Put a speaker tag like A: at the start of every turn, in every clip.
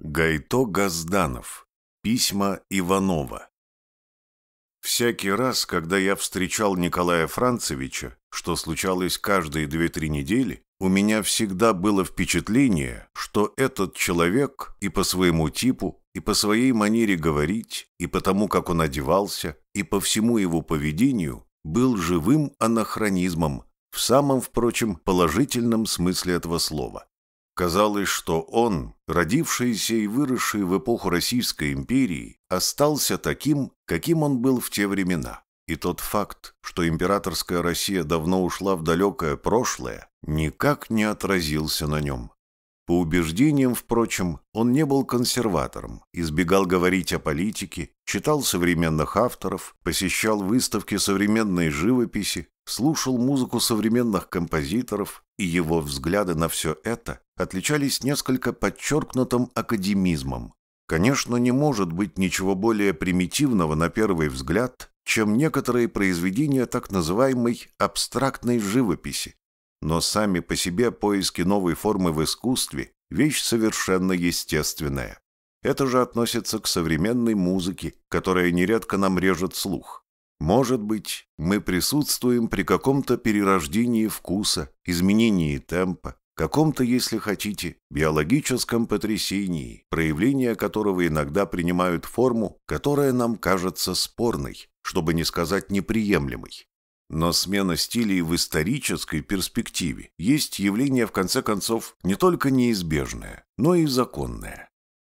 A: Гайто Газданов. Письма Иванова. Всякий раз, когда я встречал Николая Францевича, что случалось каждые две-три недели, у меня всегда было впечатление, что этот человек и по своему типу, и по своей манере говорить, и по тому, как он одевался, и по всему его поведению был живым анахронизмом, в самом, впрочем, положительном смысле этого слова. Казалось, что он, родившийся и выросший в эпоху Российской империи, остался таким, каким он был в те времена. И тот факт, что императорская Россия давно ушла в далекое прошлое, никак не отразился на нем. По убеждениям, впрочем, он не был консерватором, избегал говорить о политике, читал современных авторов, посещал выставки современной живописи, слушал музыку современных композиторов, и его взгляды на все это отличались несколько подчеркнутым академизмом. Конечно, не может быть ничего более примитивного на первый взгляд, чем некоторые произведения так называемой абстрактной живописи. Но сами по себе поиски новой формы в искусстве – вещь совершенно естественная. Это же относится к современной музыке, которая нередко нам режет слух. Может быть, мы присутствуем при каком-то перерождении вкуса, изменении темпа, каком-то, если хотите, биологическом потрясении, проявления которого иногда принимают форму, которая нам кажется спорной, чтобы не сказать неприемлемой. Но смена стилей в исторической перспективе есть явление, в конце концов, не только неизбежное, но и законное.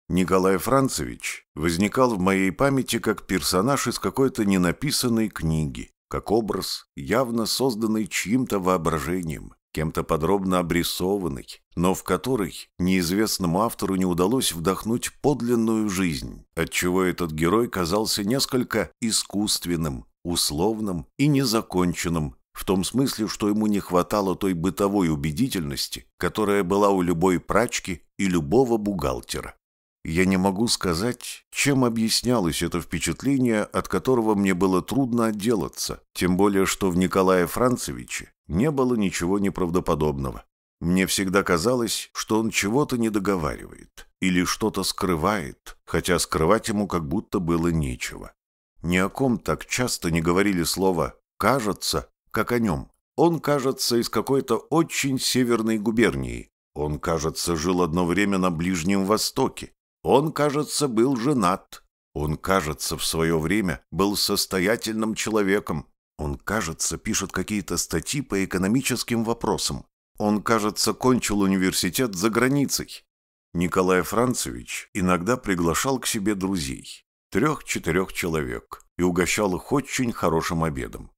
A: Николай Францевич возникал в моей памяти как персонаж из какой-то ненаписанной книги, как образ, явно созданный чьим-то воображением, кем-то подробно обрисованный, но в который неизвестному автору не удалось вдохнуть подлинную жизнь, отчего этот герой казался несколько искусственным, условным и незаконченным, в том смысле, что ему не хватало той бытовой убедительности, которая была у любой прачки и любого бухгалтера. Я не могу сказать, чем объяснялось это впечатление, от которого мне было трудно отделаться, тем более, что в Николае Францевиче не было ничего неправдоподобного. Мне всегда казалось, что он чего-то не договаривает или что-то скрывает, хотя скрывать ему как будто было нечего. Ни о ком так часто не говорили слово «кажется», как о нем. Он, кажется, из какой-то очень северной губернии. Он, кажется, жил одно время на Ближнем Востоке. Он, кажется, был женат. Он, кажется, в свое время был состоятельным человеком. Он, кажется, пишет какие-то статьи по экономическим вопросам. Он, кажется, кончил университет за границей. Николай Францевич иногда приглашал к себе друзей, трех-четырех человек, и угощал их очень хорошим обедом.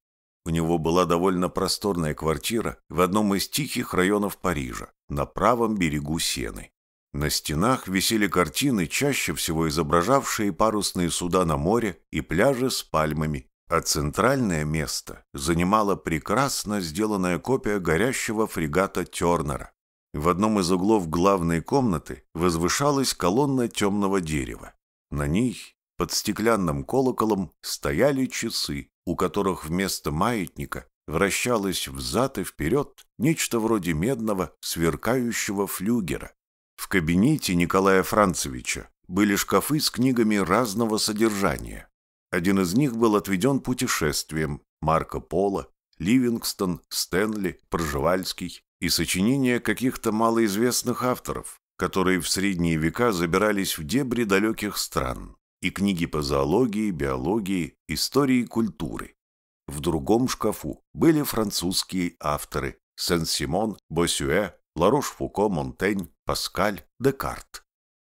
A: У него была довольно просторная квартира в одном из тихих районов Парижа, на правом берегу Сены. На стенах висели картины, чаще всего изображавшие парусные суда на море и пляжи с пальмами, а центральное место занимала прекрасно сделанная копия горящего фрегата Тернера. В одном из углов главной комнаты возвышалась колонна темного дерева. На ней под стеклянным колоколом стояли часы, у которых вместо маятника вращалось взад и вперед нечто вроде медного сверкающего флюгера. В кабинете Николая Францевича были шкафы с книгами разного содержания. Один из них был отведен путешествием Марко Поло, Ливингстон, Стэнли, Пржевальский и сочинения каких-то малоизвестных авторов, которые в средние века забирались в дебри далеких стран, и книги по зоологии, биологии, истории и культуры. В другом шкафу были французские авторы Сен-Симон, Босюэ, Ларош-Фуко, Монтень, Паскаль, Декарт.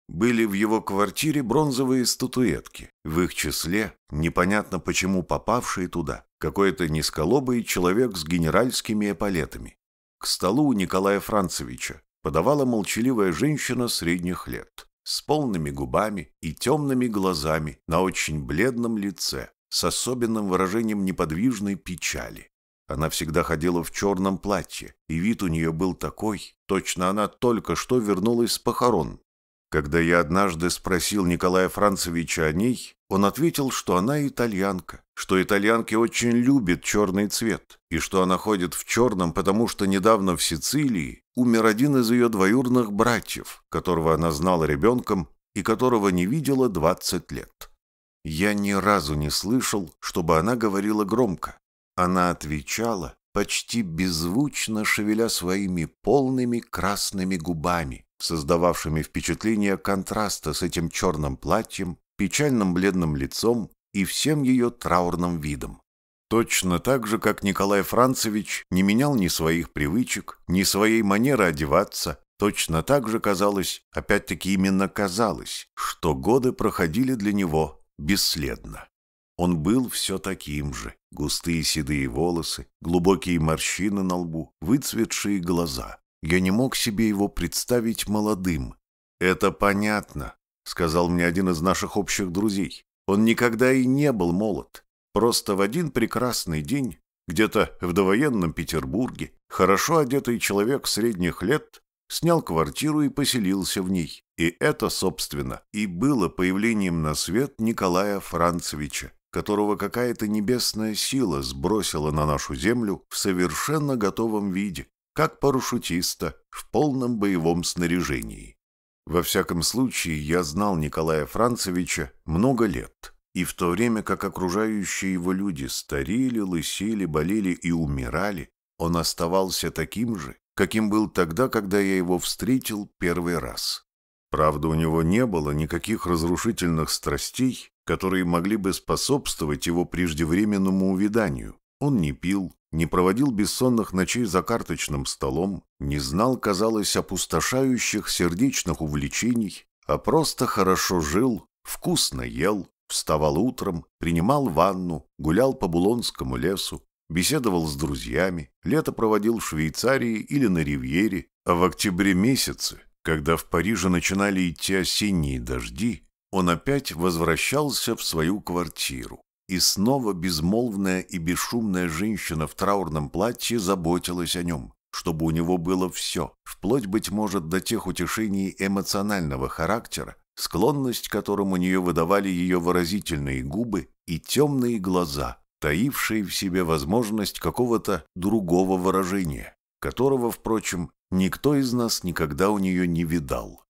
A: Были в его квартире бронзовые статуэтки, в их числе, непонятно почему попавшие туда, какой-то низколобый человек с генеральскими эполетами. К столу Николая Францевича подавала молчаливая женщина средних лет, с полными губами и темными глазами на очень бледном лице, с особенным выражением неподвижной печали. Она всегда ходила в черном платье, и вид у нее был такой, Точно она только что вернулась с похорон. Когда я однажды спросил Николая Францевича о ней, он ответил, что она итальянка, что итальянки очень любят черный цвет, и что она ходит в черном, потому что недавно в Сицилии умер один из ее двоюрных братьев, которого она знала ребенком и которого не видела 20 лет. Я ни разу не слышал, чтобы она говорила громко. Она отвечала, почти беззвучно шевеля своими полными красными губами, создававшими впечатление контраста с этим черным платьем, печальным бледным лицом и всем ее траурным видом. Точно так же, как Николай Францевич не менял ни своих привычек, ни своей манеры одеваться, точно так же казалось, опять-таки именно казалось, что годы проходили для него бесследно. Он был все таким же. Густые седые волосы, глубокие морщины на лбу, выцветшие глаза. Я не мог себе его представить молодым. «Это понятно», — сказал мне один из наших общих друзей. «Он никогда и не был молод. Просто в один прекрасный день, где-то в довоенном Петербурге, хорошо одетый человек средних лет снял квартиру и поселился в ней. И это, собственно, и было появлением на свет Николая Францевича которого какая-то небесная сила сбросила на нашу землю в совершенно готовом виде, как парашютиста в полном боевом снаряжении. Во всяком случае, я знал Николая Францевича много лет, и в то время как окружающие его люди старели, лысели, болели и умирали, он оставался таким же, каким был тогда, когда я его встретил первый раз. Правда, у него не было никаких разрушительных страстей, которые могли бы способствовать его преждевременному увяданию. Он не пил, не проводил бессонных ночей за карточным столом, не знал, казалось, опустошающих сердечных увлечений, а просто хорошо жил, вкусно ел, вставал утром, принимал ванну, гулял по Булонскому лесу, беседовал с друзьями, лето проводил в Швейцарии или на Ривьере, а в октябре месяце, когда в Париже начинали идти осенние дожди, он опять возвращался в свою квартиру. И снова безмолвная и бесшумная женщина в траурном платье заботилась о нем, чтобы у него было все, вплоть, быть может, до тех утешений эмоционального характера, склонность к которым у нее выдавали ее выразительные губы и темные глаза, таившие в себе возможность какого-то другого выражения, которого, впрочем, никто из нас никогда у нее не видал.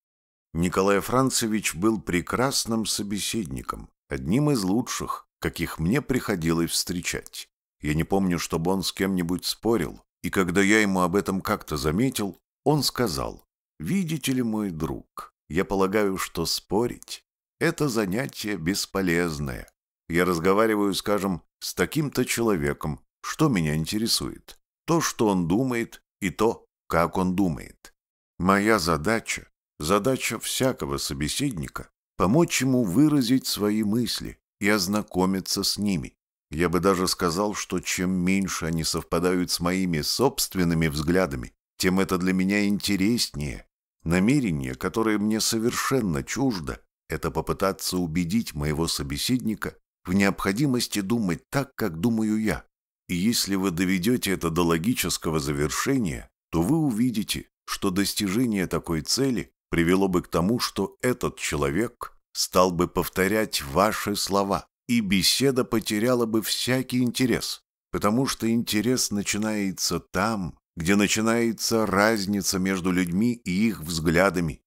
A: Николай Францевич был прекрасным собеседником, одним из лучших, каких мне приходилось встречать. Я не помню, чтобы он с кем-нибудь спорил, и когда я ему об этом как-то заметил, он сказал, «Видите ли, мой друг, я полагаю, что спорить – это занятие бесполезное. Я разговариваю, скажем, с таким-то человеком, что меня интересует, то, что он думает, и то, как он думает. Моя задача Задача всякого собеседника – помочь ему выразить свои мысли и ознакомиться с ними. Я бы даже сказал, что чем меньше они совпадают с моими собственными взглядами, тем это для меня интереснее. Намерение, которое мне совершенно чуждо, это попытаться убедить моего собеседника в необходимости думать так, как думаю я. И если вы доведете это до логического завершения, то вы увидите, что достижение такой цели привело бы к тому, что этот человек стал бы повторять ваши слова, и беседа потеряла бы всякий интерес, потому что интерес начинается там, где начинается разница между людьми и их взглядами.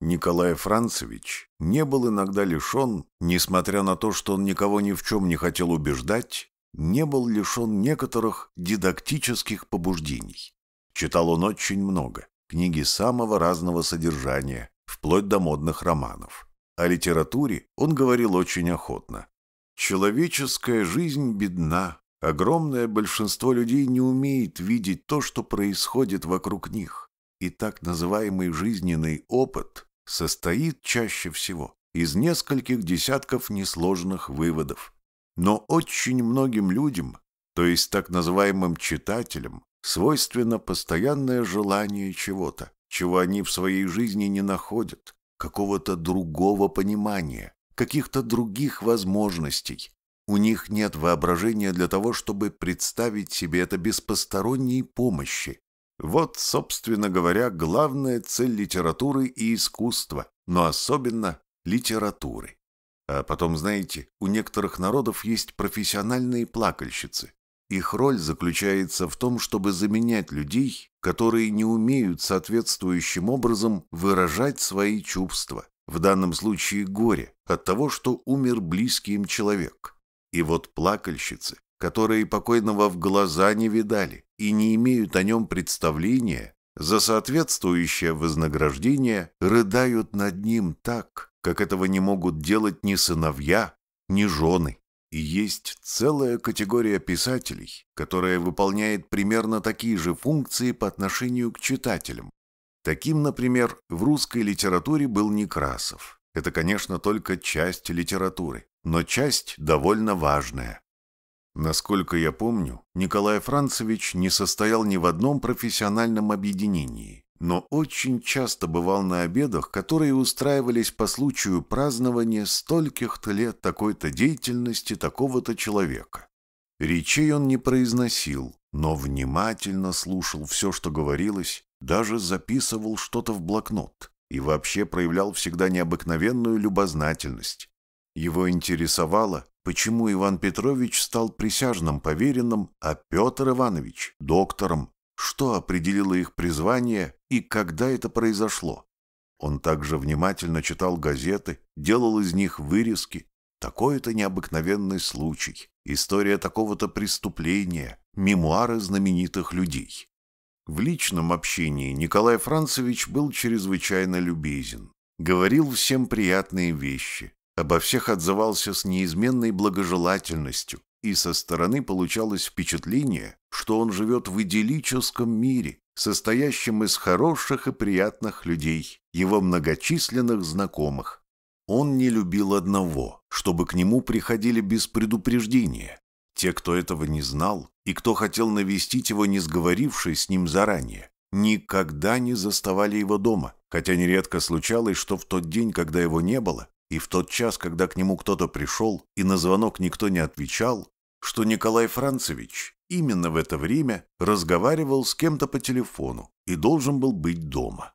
A: Николай Францевич не был иногда лишен, несмотря на то, что он никого ни в чем не хотел убеждать, не был лишен некоторых дидактических побуждений. Читал он очень много, книги самого разного содержания, вплоть до модных романов. О литературе он говорил очень охотно. «Человеческая жизнь бедна. Огромное большинство людей не умеет видеть то, что происходит вокруг них. И так называемый жизненный опыт состоит чаще всего из нескольких десятков несложных выводов. Но очень многим людям, то есть так называемым читателям, свойственно постоянное желание чего-то, чего они в своей жизни не находят, какого-то другого понимания, каких-то других возможностей. У них нет воображения для того, чтобы представить себе это без посторонней помощи. Вот, собственно говоря, главная цель литературы и искусства, но особенно литературы. А потом, знаете, у некоторых народов есть профессиональные плакальщицы, их роль заключается в том, чтобы заменять людей, которые не умеют соответствующим образом выражать свои чувства, в данном случае горе, от того, что умер близкий им человек. И вот плакальщицы, которые покойного в глаза не видали и не имеют о нем представления, за соответствующее вознаграждение рыдают над ним так, как этого не могут делать ни сыновья, ни жены. И есть целая категория писателей, которая выполняет примерно такие же функции по отношению к читателям. Таким, например, в русской литературе был Некрасов. Это, конечно, только часть литературы, но часть довольно важная. Насколько я помню, Николай Францевич не состоял ни в одном профессиональном объединении но очень часто бывал на обедах, которые устраивались по случаю празднования стольких-то лет такой-то деятельности такого-то человека. Речей он не произносил, но внимательно слушал все, что говорилось, даже записывал что-то в блокнот и вообще проявлял всегда необыкновенную любознательность. Его интересовало, почему Иван Петрович стал присяжным поверенным, а Петр Иванович – доктором, что определило их призвание и когда это произошло. Он также внимательно читал газеты, делал из них вырезки. Такой-то необыкновенный случай, история такого-то преступления, мемуары знаменитых людей. В личном общении Николай Францевич был чрезвычайно любезен. Говорил всем приятные вещи, обо всех отзывался с неизменной благожелательностью, и со стороны получалось впечатление, что он живет в идиллическом мире, состоящем из хороших и приятных людей, его многочисленных знакомых. Он не любил одного, чтобы к нему приходили без предупреждения. Те, кто этого не знал, и кто хотел навестить его, не сговорившись с ним заранее, никогда не заставали его дома, хотя нередко случалось, что в тот день, когда его не было, и в тот час, когда к нему кто-то пришел, и на звонок никто не отвечал, что Николай Францевич именно в это время разговаривал с кем-то по телефону и должен был быть дома.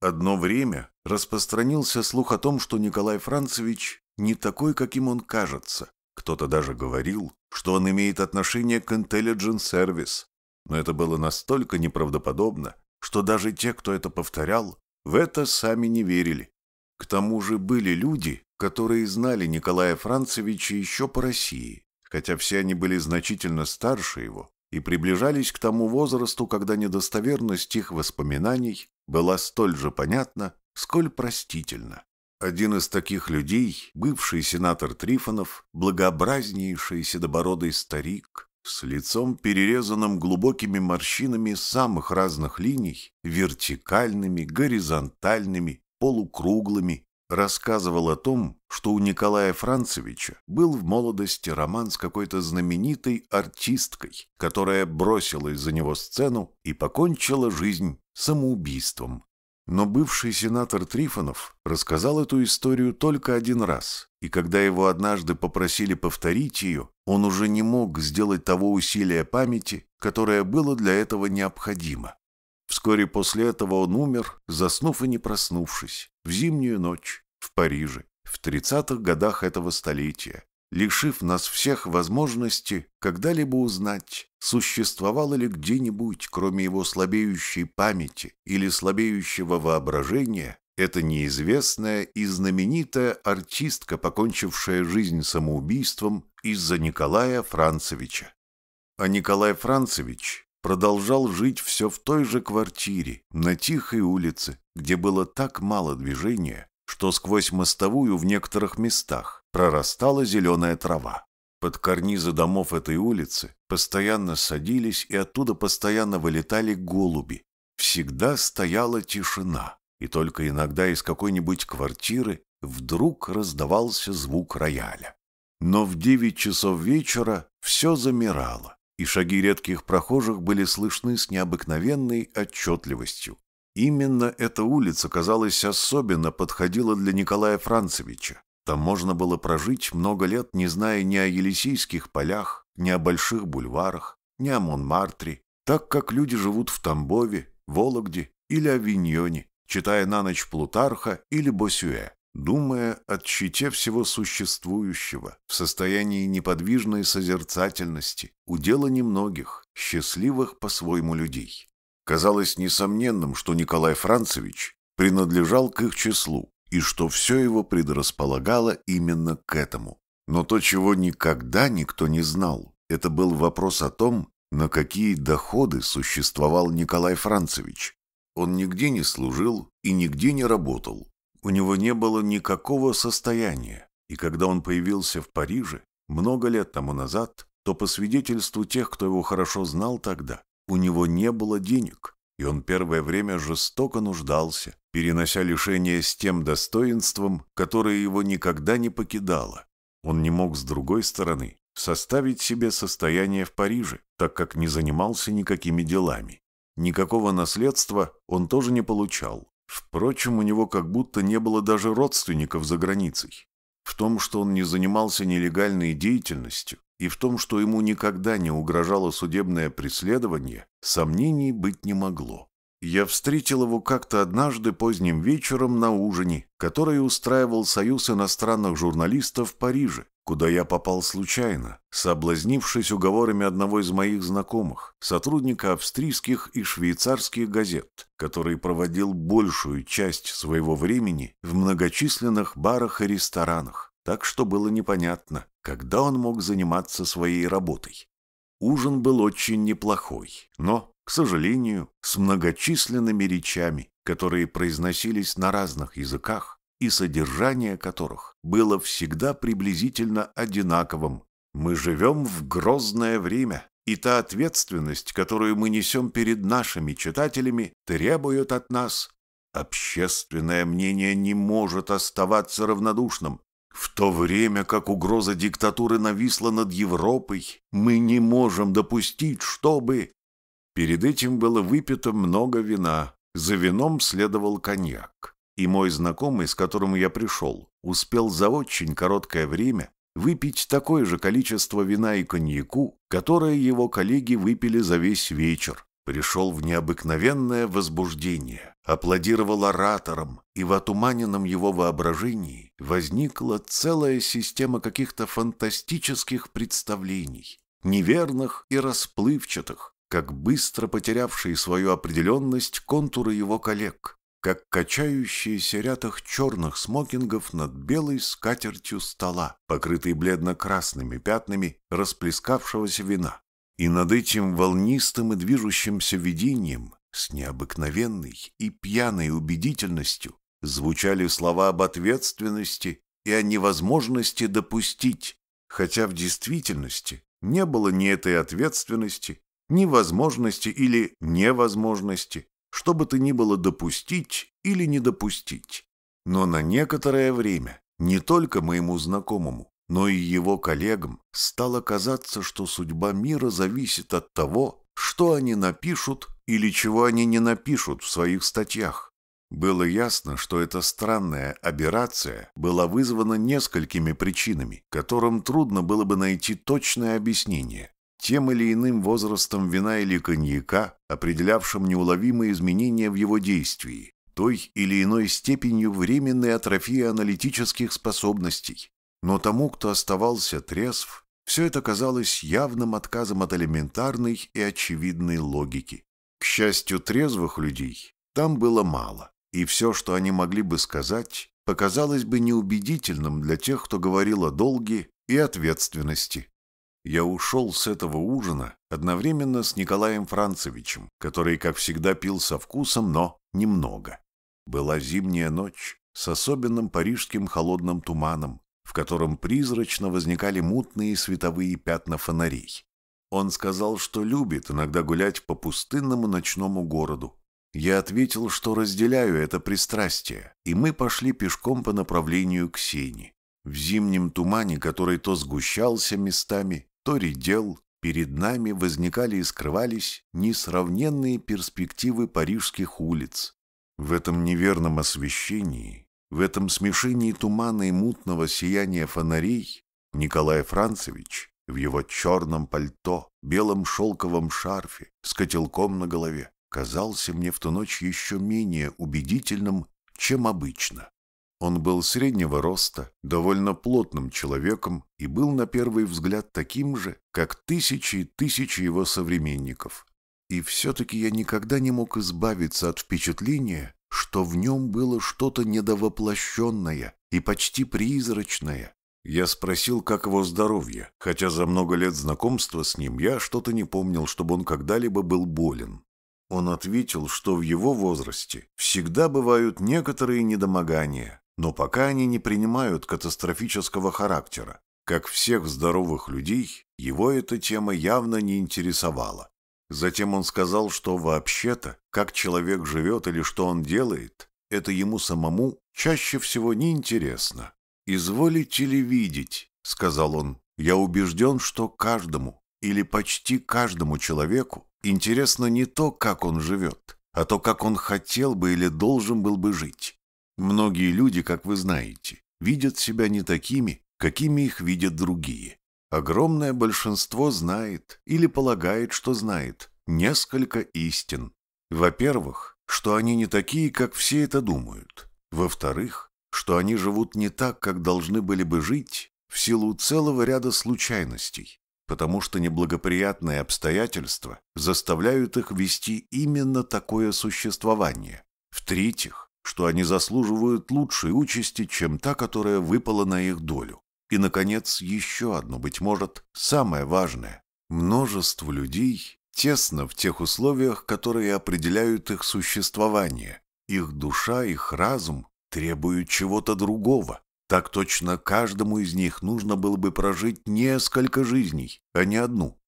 A: Одно время распространился слух о том, что Николай Францевич не такой, каким он кажется. Кто-то даже говорил, что он имеет отношение к Intelligent Service. Но это было настолько неправдоподобно, что даже те, кто это повторял, в это сами не верили. К тому же были люди, которые знали Николая Францевича еще по России хотя все они были значительно старше его и приближались к тому возрасту, когда недостоверность их воспоминаний была столь же понятна, сколь простительна. Один из таких людей, бывший сенатор Трифонов, благообразнейший седобородый старик, с лицом, перерезанным глубокими морщинами самых разных линий, вертикальными, горизонтальными, полукруглыми рассказывал о том, что у Николая Францевича был в молодости роман с какой-то знаменитой артисткой, которая бросила из-за него сцену и покончила жизнь самоубийством. Но бывший сенатор Трифонов рассказал эту историю только один раз, и когда его однажды попросили повторить ее, он уже не мог сделать того усилия памяти, которое было для этого необходимо. Вскоре после этого он умер, заснув и не проснувшись, в зимнюю ночь в Париже в 30-х годах этого столетия, лишив нас всех возможности когда-либо узнать, существовало ли где-нибудь, кроме его слабеющей памяти или слабеющего воображения, эта неизвестная и знаменитая артистка, покончившая жизнь самоубийством из-за Николая Францевича. А Николай Францевич продолжал жить все в той же квартире, на тихой улице, где было так мало движения, что сквозь мостовую в некоторых местах прорастала зеленая трава. Под карнизы домов этой улицы постоянно садились и оттуда постоянно вылетали голуби. Всегда стояла тишина, и только иногда из какой-нибудь квартиры вдруг раздавался звук рояля. Но в девять часов вечера все замирало, и шаги редких прохожих были слышны с необыкновенной отчетливостью. Именно эта улица, казалось, особенно подходила для Николая Францевича. Там можно было прожить много лет, не зная ни о Елисейских полях, ни о больших бульварах, ни о Монмартре, так как люди живут в Тамбове, Вологде или Авиньоне, читая на ночь Плутарха или Босюэ думая о чите всего существующего, в состоянии неподвижной созерцательности, удела немногих, счастливых по-своему людей. Казалось несомненным, что Николай Францевич принадлежал к их числу и что все его предрасполагало именно к этому. Но то, чего никогда никто не знал, это был вопрос о том, на какие доходы существовал Николай Францевич. Он нигде не служил и нигде не работал, у него не было никакого состояния, и когда он появился в Париже много лет тому назад, то по свидетельству тех, кто его хорошо знал тогда, у него не было денег, и он первое время жестоко нуждался, перенося лишения с тем достоинством, которое его никогда не покидало. Он не мог, с другой стороны, составить себе состояние в Париже, так как не занимался никакими делами. Никакого наследства он тоже не получал, Впрочем, у него как будто не было даже родственников за границей. В том, что он не занимался нелегальной деятельностью, и в том, что ему никогда не угрожало судебное преследование, сомнений быть не могло. Я встретил его как-то однажды поздним вечером на ужине, который устраивал Союз иностранных журналистов в Париже, куда я попал случайно, соблазнившись уговорами одного из моих знакомых, сотрудника австрийских и швейцарских газет, который проводил большую часть своего времени в многочисленных барах и ресторанах, так что было непонятно, когда он мог заниматься своей работой. Ужин был очень неплохой, но к сожалению, с многочисленными речами, которые произносились на разных языках и содержание которых было всегда приблизительно одинаковым. Мы живем в грозное время, и та ответственность, которую мы несем перед нашими читателями, требует от нас. Общественное мнение не может оставаться равнодушным. В то время как угроза диктатуры нависла над Европой, мы не можем допустить, чтобы Перед этим было выпито много вина, за вином следовал коньяк. И мой знакомый, с которым я пришел, успел за очень короткое время выпить такое же количество вина и коньяку, которое его коллеги выпили за весь вечер. Пришел в необыкновенное возбуждение, аплодировал оратором, и в отуманенном его воображении возникла целая система каких-то фантастических представлений, неверных и расплывчатых, как быстро потерявшие свою определенность контуры его коллег, как качающиеся ряд черных смокингов над белой скатертью стола, покрытой бледно-красными пятнами расплескавшегося вина. И над этим волнистым и движущимся видением с необыкновенной и пьяной убедительностью звучали слова об ответственности и о невозможности допустить, хотя в действительности не было ни этой ответственности, невозможности или невозможности, что бы то ни было допустить или не допустить. Но на некоторое время не только моему знакомому, но и его коллегам стало казаться, что судьба мира зависит от того, что они напишут или чего они не напишут в своих статьях. Было ясно, что эта странная аберрация была вызвана несколькими причинами, которым трудно было бы найти точное объяснение тем или иным возрастом вина или коньяка, определявшим неуловимые изменения в его действии, той или иной степенью временной атрофии аналитических способностей. Но тому, кто оставался трезв, все это казалось явным отказом от элементарной и очевидной логики. К счастью, трезвых людей там было мало, и все, что они могли бы сказать, показалось бы неубедительным для тех, кто говорил о долге и ответственности. Я ушел с этого ужина одновременно с Николаем Францевичем, который, как всегда, пил со вкусом, но немного. Была зимняя ночь с особенным парижским холодным туманом, в котором призрачно возникали мутные световые пятна фонарей. Он сказал, что любит иногда гулять по пустынному ночному городу. Я ответил, что разделяю это пристрастие, и мы пошли пешком по направлению к Сене. В зимнем тумане, который то сгущался местами, то редел, перед нами возникали и скрывались несравненные перспективы парижских улиц. В этом неверном освещении, в этом смешении тумана и мутного сияния фонарей Николай Францевич в его черном пальто, белом шелковом шарфе с котелком на голове казался мне в ту ночь еще менее убедительным, чем обычно. Он был среднего роста, довольно плотным человеком и был на первый взгляд таким же, как тысячи и тысячи его современников. И все-таки я никогда не мог избавиться от впечатления, что в нем было что-то недовоплощенное и почти призрачное. Я спросил, как его здоровье, хотя за много лет знакомства с ним я что-то не помнил, чтобы он когда-либо был болен. Он ответил, что в его возрасте всегда бывают некоторые недомогания, но пока они не принимают катастрофического характера. Как всех здоровых людей, его эта тема явно не интересовала. Затем он сказал, что вообще-то, как человек живет или что он делает, это ему самому чаще всего не интересно. «Изволите ли видеть», — сказал он, — «я убежден, что каждому или почти каждому человеку интересно не то, как он живет, а то, как он хотел бы или должен был бы жить. Многие люди, как вы знаете, видят себя не такими, какими их видят другие. Огромное большинство знает или полагает, что знает, несколько истин. Во-первых, что они не такие, как все это думают. Во-вторых, что они живут не так, как должны были бы жить, в силу целого ряда случайностей, потому что неблагоприятные обстоятельства заставляют их вести именно такое существование. В-третьих, что они заслуживают лучшей участи, чем та, которая выпала на их долю. И, наконец, еще одно, быть может, самое важное. Множество людей тесно в тех условиях, которые определяют их существование. Их душа, их разум требуют чего-то другого. Так точно каждому из них нужно было бы прожить несколько жизней, а не одну.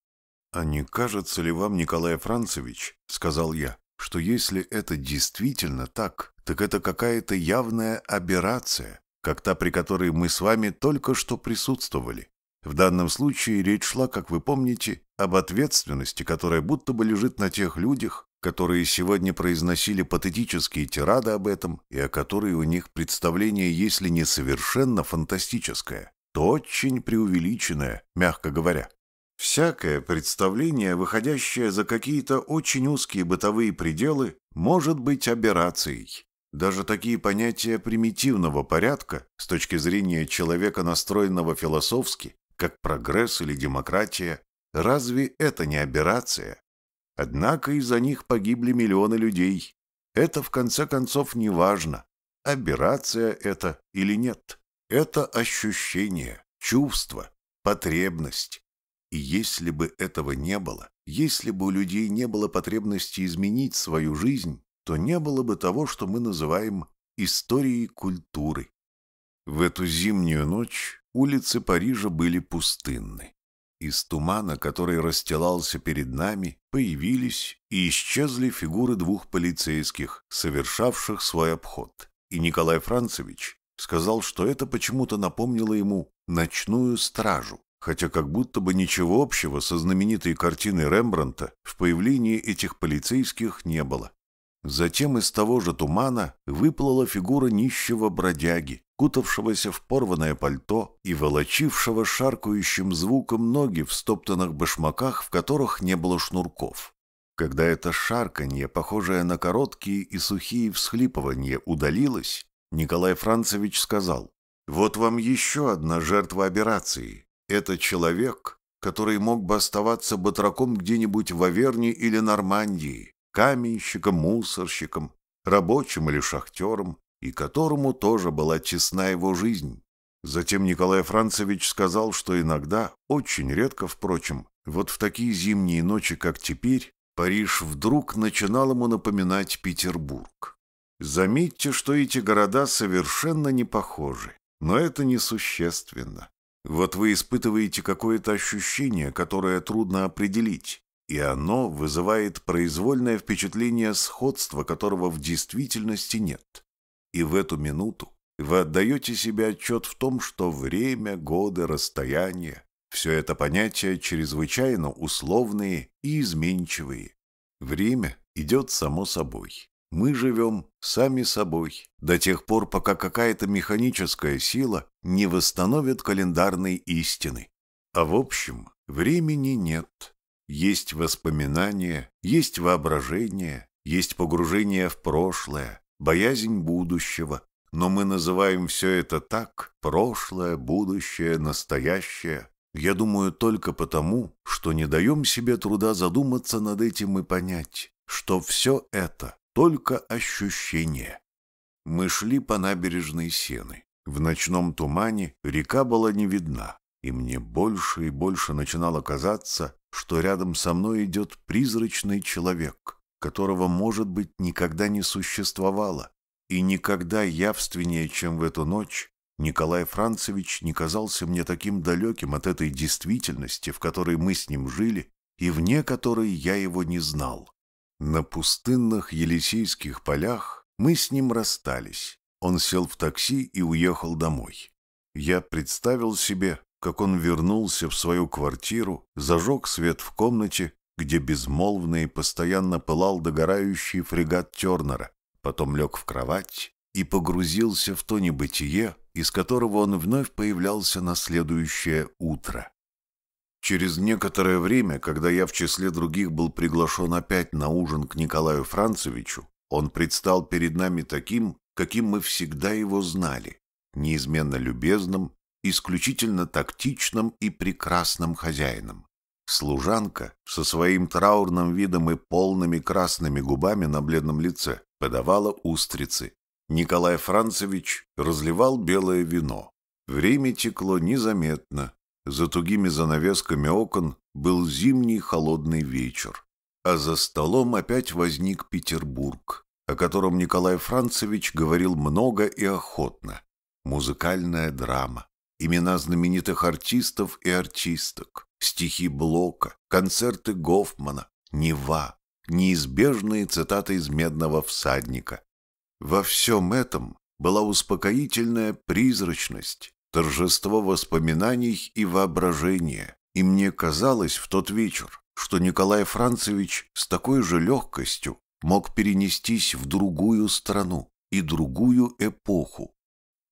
A: «А не кажется ли вам, Николай Францевич, — сказал я, — что если это действительно так, так это какая-то явная аберрация, как та, при которой мы с вами только что присутствовали. В данном случае речь шла, как вы помните, об ответственности, которая будто бы лежит на тех людях, которые сегодня произносили патетические тирады об этом и о которой у них представление, если не совершенно фантастическое, то очень преувеличенное, мягко говоря. Всякое представление, выходящее за какие-то очень узкие бытовые пределы, может быть аберрацией. Даже такие понятия примитивного порядка, с точки зрения человека, настроенного философски, как прогресс или демократия, разве это не аберрация? Однако из-за них погибли миллионы людей. Это, в конце концов, не важно, аберрация это или нет. Это ощущение, чувство, потребность. И если бы этого не было, если бы у людей не было потребности изменить свою жизнь, то не было бы того, что мы называем историей культуры. В эту зимнюю ночь улицы Парижа были пустынны. Из тумана, который расстилался перед нами, появились и исчезли фигуры двух полицейских, совершавших свой обход. И Николай Францевич сказал, что это почему-то напомнило ему «ночную стражу», хотя как будто бы ничего общего со знаменитой картиной Рембранта в появлении этих полицейских не было. Затем из того же тумана выплыла фигура нищего бродяги, кутавшегося в порванное пальто и волочившего шаркающим звуком ноги в стоптанных башмаках, в которых не было шнурков. Когда это шарканье, похожее на короткие и сухие всхлипывания, удалилось, Николай Францевич сказал, «Вот вам еще одна жертва операции. Это человек, который мог бы оставаться батраком где-нибудь в Аверне или Нормандии, каменщиком, мусорщиком, рабочим или шахтером, и которому тоже была честна его жизнь. Затем Николай Францевич сказал, что иногда, очень редко, впрочем, вот в такие зимние ночи, как теперь, Париж вдруг начинал ему напоминать Петербург. Заметьте, что эти города совершенно не похожи, но это несущественно. Вот вы испытываете какое-то ощущение, которое трудно определить, и оно вызывает произвольное впечатление сходства, которого в действительности нет. И в эту минуту вы отдаете себе отчет в том, что время, годы, расстояние – все это понятия чрезвычайно условные и изменчивые. Время идет само собой. Мы живем сами собой до тех пор, пока какая-то механическая сила не восстановит календарной истины. А в общем, времени нет. Есть воспоминания, есть воображение, есть погружение в прошлое, боязнь будущего. Но мы называем все это так – прошлое, будущее, настоящее. Я думаю только потому, что не даем себе труда задуматься над этим и понять, что все это – только ощущение. Мы шли по набережной Сены. В ночном тумане река была не видна, и мне больше и больше начинало казаться, что рядом со мной идет призрачный человек, которого, может быть, никогда не существовало, и никогда явственнее, чем в эту ночь, Николай Францевич не казался мне таким далеким от этой действительности, в которой мы с ним жили и вне которой я его не знал. На пустынных Елисейских полях мы с ним расстались. Он сел в такси и уехал домой. Я представил себе, как он вернулся в свою квартиру, зажег свет в комнате, где безмолвно и постоянно пылал догорающий фрегат Тернера, потом лег в кровать и погрузился в то небытие, из которого он вновь появлялся на следующее утро. Через некоторое время, когда я в числе других был приглашен опять на ужин к Николаю Францевичу, он предстал перед нами таким, каким мы всегда его знали, неизменно любезным, исключительно тактичным и прекрасным хозяином. Служанка со своим траурным видом и полными красными губами на бледном лице подавала устрицы. Николай Францевич разливал белое вино. Время текло незаметно. За тугими занавесками окон был зимний холодный вечер. А за столом опять возник Петербург, о котором Николай Францевич говорил много и охотно. Музыкальная драма, имена знаменитых артистов и артисток, стихи Блока, концерты Гофмана, Нева, неизбежные цитаты из «Медного всадника». Во всем этом была успокоительная призрачность, торжество воспоминаний и воображения, и мне казалось в тот вечер, что Николай Францевич с такой же легкостью мог перенестись в другую страну и другую эпоху,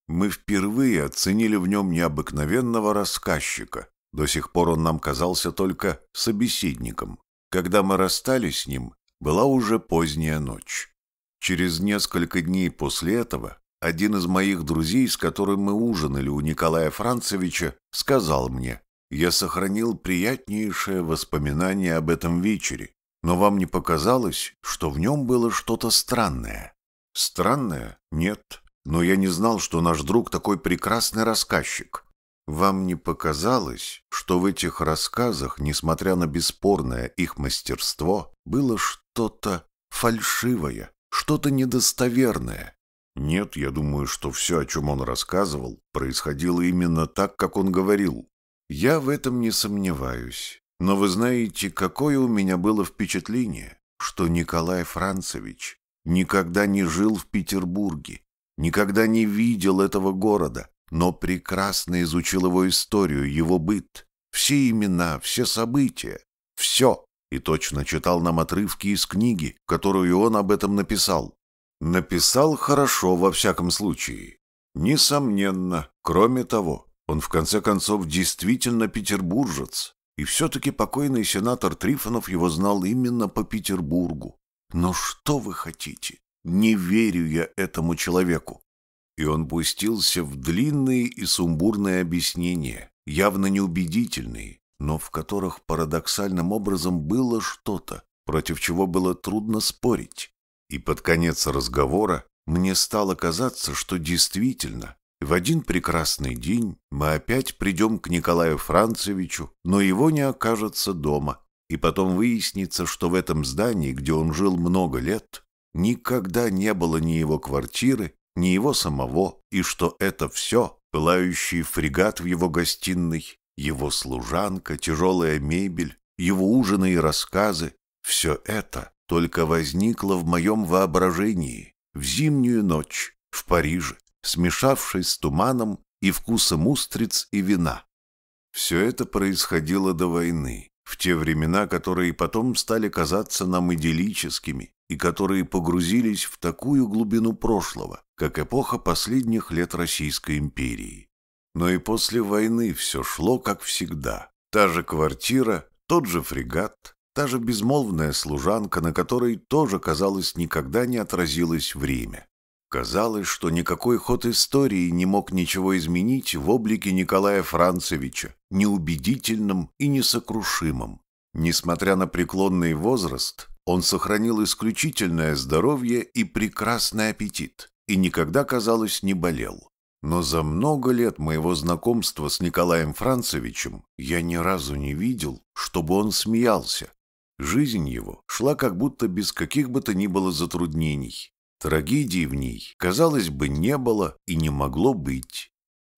A: мы впервые оценили в нем необыкновенного рассказчика. До сих пор он нам казался только собеседником. Когда мы расстались с ним, была уже поздняя ночь. Через несколько дней после этого один из моих друзей, с которым мы ужинали у Николая Францевича, сказал мне, «Я сохранил приятнейшее воспоминание об этом вечере, но вам не показалось, что в нем было что-то странное?» «Странное? Нет. Но я не знал, что наш друг такой прекрасный рассказчик. Вам не показалось, что в этих рассказах, несмотря на бесспорное их мастерство, было что-то фальшивое, что-то недостоверное? Нет, я думаю, что все, о чем он рассказывал, происходило именно так, как он говорил. Я в этом не сомневаюсь. Но вы знаете, какое у меня было впечатление, что Николай Францевич никогда не жил в Петербурге Никогда не видел этого города, но прекрасно изучил его историю, его быт, все имена, все события, все. И точно читал нам отрывки из книги, которую он об этом написал. Написал хорошо, во всяком случае. Несомненно. Кроме того, он в конце концов действительно петербуржец. И все-таки покойный сенатор Трифонов его знал именно по Петербургу. Но что вы хотите? Не верю я этому человеку. И он пустился в длинные и сумбурные объяснения, явно неубедительные, но в которых парадоксальным образом было что-то, против чего было трудно спорить. И под конец разговора мне стало казаться, что действительно в один прекрасный день мы опять придем к Николаю Францевичу, но его не окажется дома, и потом выяснится, что в этом здании, где он жил много лет, Никогда не было ни его квартиры, ни его самого, и что это все, пылающий фрегат в его гостиной, его служанка, тяжелая мебель, его ужины и рассказы, все это только возникло в моем воображении в зимнюю ночь в Париже, смешавшись с туманом и вкусом устриц и вина. Все это происходило до войны, в те времена, которые потом стали казаться нам идиллическими и которые погрузились в такую глубину прошлого, как эпоха последних лет Российской империи. Но и после войны все шло как всегда. Та же квартира, тот же фрегат, та же безмолвная служанка, на которой тоже, казалось, никогда не отразилось время. Казалось, что никакой ход истории не мог ничего изменить в облике Николая Францевича, неубедительным и несокрушимым. Несмотря на преклонный возраст, он сохранил исключительное здоровье и прекрасный аппетит, и никогда, казалось, не болел. Но за много лет моего знакомства с Николаем Францевичем я ни разу не видел, чтобы он смеялся. Жизнь его шла как будто без каких бы то ни было затруднений. Трагедии в ней, казалось бы, не было и не могло быть.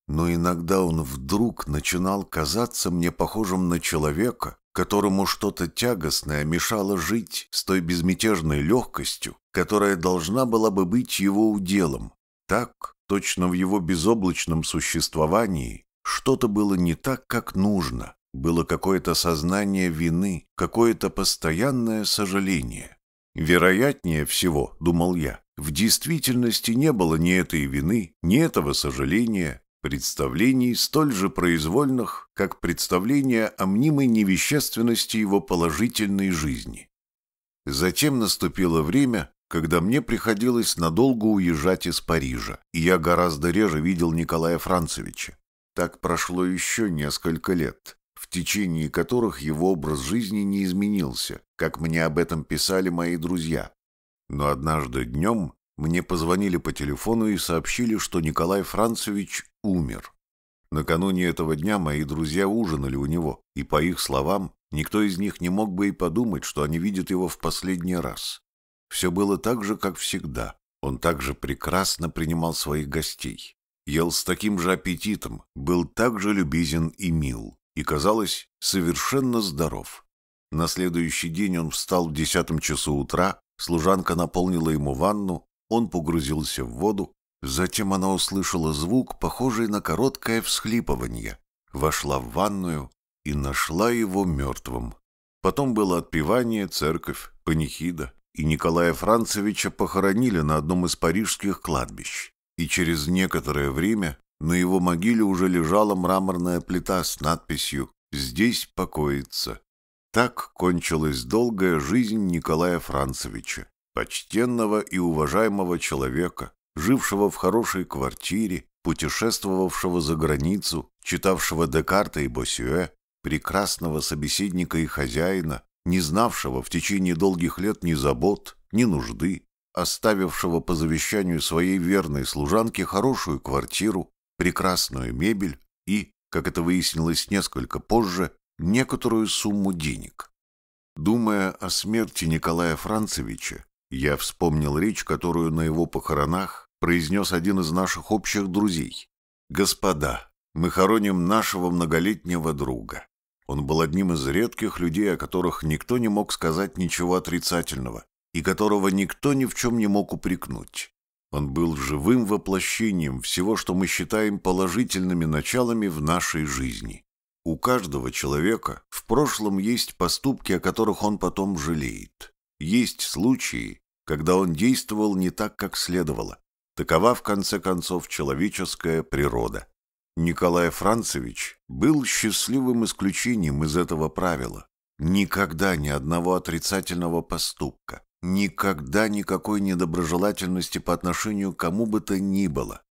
A: Но иногда он вдруг начинал казаться мне похожим на человека, которому что-то тягостное мешало жить с той безмятежной легкостью, которая должна была бы быть его уделом. Так, точно в его безоблачном существовании, что-то было не так, как нужно, было какое-то сознание вины, какое-то постоянное сожаление. Вероятнее всего, думал я, в действительности не было ни этой вины, ни этого сожаления, представлений, столь же произвольных, как представления о мнимой невещественности его положительной жизни. Затем наступило время, когда мне приходилось надолго уезжать из Парижа, и я гораздо реже видел Николая Францевича. Так прошло еще несколько лет, в течение которых его образ жизни не изменился, как мне об этом писали мои друзья, но однажды днем мне позвонили по телефону и сообщили, что Николай Францевич умер. Накануне этого дня мои друзья ужинали у него, и, по их словам, никто из них не мог бы и подумать, что они видят его в последний раз. Все было так же, как всегда. Он также прекрасно принимал своих гостей. Ел с таким же аппетитом, был так же любезен и мил, и, казалось, совершенно здоров. На следующий день он встал в десятом часу утра Служанка наполнила ему ванну, он погрузился в воду. Затем она услышала звук, похожий на короткое всхлипывание, вошла в ванную и нашла его мертвым. Потом было отпевание, церковь, панихида, и Николая Францевича похоронили на одном из парижских кладбищ. И через некоторое время на его могиле уже лежала мраморная плита с надписью «Здесь покоится так кончилась долгая жизнь Николая Францевича, почтенного и уважаемого человека, жившего в хорошей квартире, путешествовавшего за границу, читавшего Декарта и Боссюэ, прекрасного собеседника и хозяина, не знавшего в течение долгих лет ни забот, ни нужды, оставившего по завещанию своей верной служанке хорошую квартиру, прекрасную мебель и, как это выяснилось несколько позже, некоторую сумму денег. Думая о смерти Николая Францевича, я вспомнил речь, которую на его похоронах произнес один из наших общих друзей. «Господа, мы хороним нашего многолетнего друга». Он был одним из редких людей, о которых никто не мог сказать ничего отрицательного и которого никто ни в чем не мог упрекнуть. Он был живым воплощением всего, что мы считаем положительными началами в нашей жизни. У каждого человека в прошлом есть поступки, о которых он потом жалеет. Есть случаи, когда он действовал не так, как следовало. Такова, в конце концов, человеческая природа. Николай Францевич был счастливым исключением из этого правила. Никогда ни одного отрицательного поступка, никогда никакой недоброжелательности по отношению к кому бы то ни было.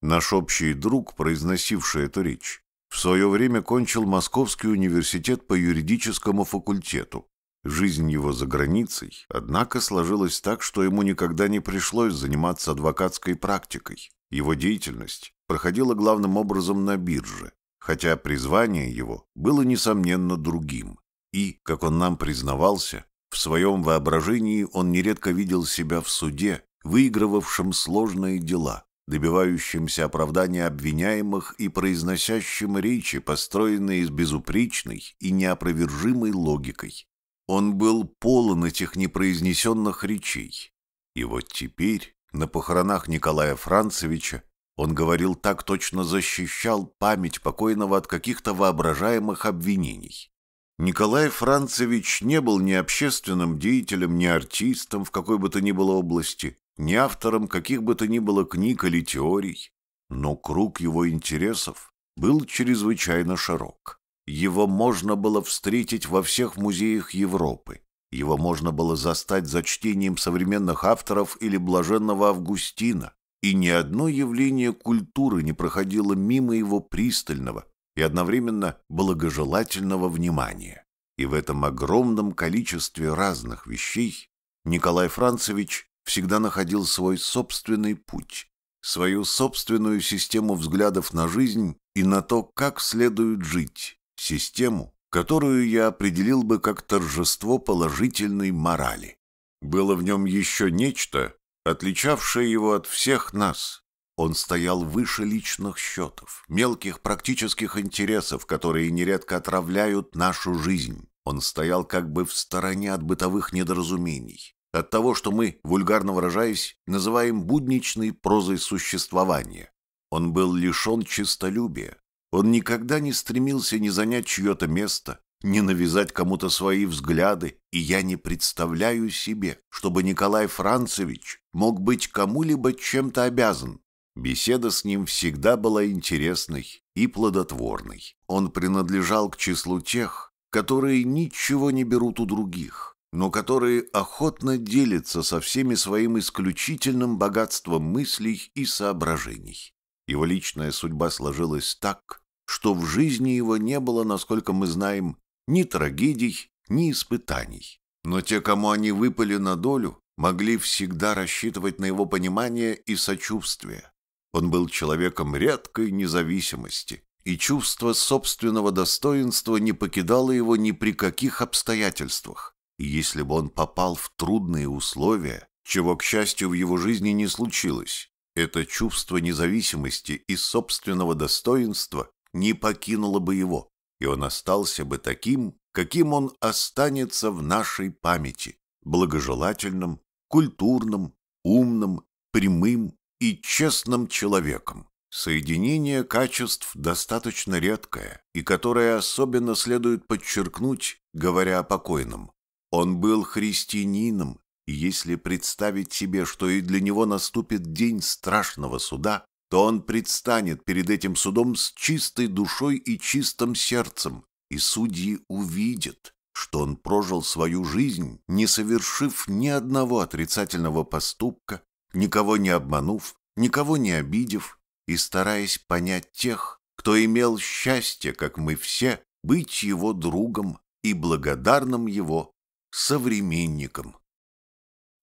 A: Наш общий друг, произносивший эту речь, в свое время кончил Московский университет по юридическому факультету. Жизнь его за границей, однако, сложилась так, что ему никогда не пришлось заниматься адвокатской практикой. Его деятельность проходила главным образом на бирже, хотя призвание его было, несомненно, другим. И, как он нам признавался, в своем воображении он нередко видел себя в суде, выигрывавшим сложные дела, добивающимся оправдания обвиняемых и произносящим речи, построенные с безупречной и неопровержимой логикой. Он был полон этих непроизнесенных речей. И вот теперь, на похоронах Николая Францевича, он говорил так точно защищал память покойного от каких-то воображаемых обвинений. Николай Францевич не был ни общественным деятелем, ни артистом в какой бы то ни было области не автором каких бы то ни было книг или теорий, но круг его интересов был чрезвычайно широк. Его можно было встретить во всех музеях Европы. Его можно было застать за чтением современных авторов или блаженного Августина, и ни одно явление культуры не проходило мимо его пристального и одновременно благожелательного внимания. И в этом огромном количестве разных вещей Николай Францевич всегда находил свой собственный путь, свою собственную систему взглядов на жизнь и на то, как следует жить, систему, которую я определил бы как торжество положительной морали. Было в нем еще нечто, отличавшее его от всех нас. Он стоял выше личных счетов, мелких практических интересов, которые нередко отравляют нашу жизнь. Он стоял как бы в стороне от бытовых недоразумений, от того, что мы, вульгарно выражаясь, называем будничной прозой существования. Он был лишен честолюбия. Он никогда не стремился ни занять чье-то место, не навязать кому-то свои взгляды, и я не представляю себе, чтобы Николай Францевич мог быть кому-либо чем-то обязан. Беседа с ним всегда была интересной и плодотворной. Он принадлежал к числу тех, которые ничего не берут у других, но которые охотно делятся со всеми своим исключительным богатством мыслей и соображений. Его личная судьба сложилась так, что в жизни его не было, насколько мы знаем, ни трагедий, ни испытаний. Но те, кому они выпали на долю, могли всегда рассчитывать на его понимание и сочувствие. Он был человеком редкой независимости, и чувство собственного достоинства не покидало его ни при каких обстоятельствах, если бы он попал в трудные условия, чего, к счастью, в его жизни не случилось, это чувство независимости и собственного достоинства не покинуло бы его, и он остался бы таким, каким он останется в нашей памяти, благожелательным, культурным, умным, прямым и честным человеком. Соединение качеств достаточно редкое, и которое особенно следует подчеркнуть, говоря о покойном. Он был христианином, и если представить себе, что и для него наступит день страшного суда, то он предстанет перед этим судом с чистой душой и чистым сердцем, и судьи увидят, что он прожил свою жизнь, не совершив ни одного отрицательного поступка, никого не обманув, никого не обидев, и стараясь понять тех, кто имел счастье, как мы все, быть его другом и благодарным его современником.